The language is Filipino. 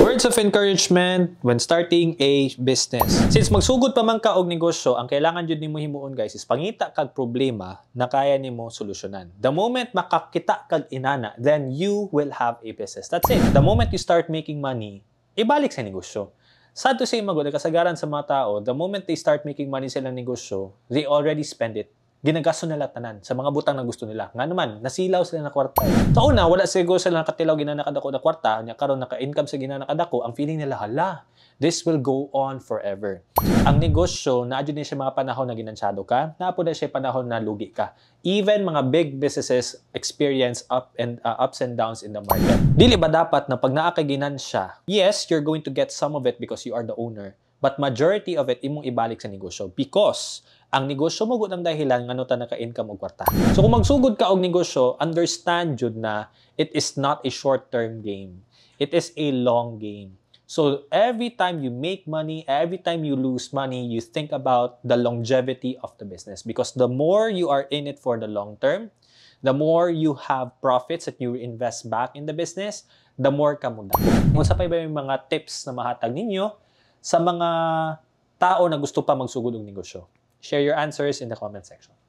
Words of encouragement when starting a business. Since magsugod pa man ka og negosyo, ang kailangan jud nimo himuon guys is pangita kag problema na kaya nimo solusyonan. The moment makakita kag inana, then you will have a business. That's it. The moment you start making money, ibalik sa negosyo. Sad to say, magod, kasagaran sa mga tao, the moment they start making money sa negosyo, they already spend it ginagasto nila tanan sa mga butang na gusto nila. Nga naman, nasilaw sila na kwarta. So una, wala siguro sila nakatilaw ginanakad ako na kwarta, nya karon naka-income sa ginanakad ako, ang feeling nila hala. This will go on forever. Ang negosyo, naadyo din siya mga panahon na ginansyado ka, naapo na siya panahon na lugi ka. Even mga big businesses experience up and uh, ups and downs in the market. Dili ba dapat na pag naa siya, yes, you're going to get some of it because you are the owner. But majority of it, imong ibalik sa negosyo because ang negosyo mo gud ang dahilan ngano ta naka-income og kwarta. So kung magsugod ka og negosyo, understand jud na it is not a short-term game. It is a long game. So every time you make money, every time you lose money, you think about the longevity of the business because the more you are in it for the long term, the more you have profits that you invest back in the business, the more ka mo dapat. Unsa pa ba yung mga tips na mahatag ninyo sa mga tao na gusto pa magsugod ng negosyo? Share your answers in the comment section.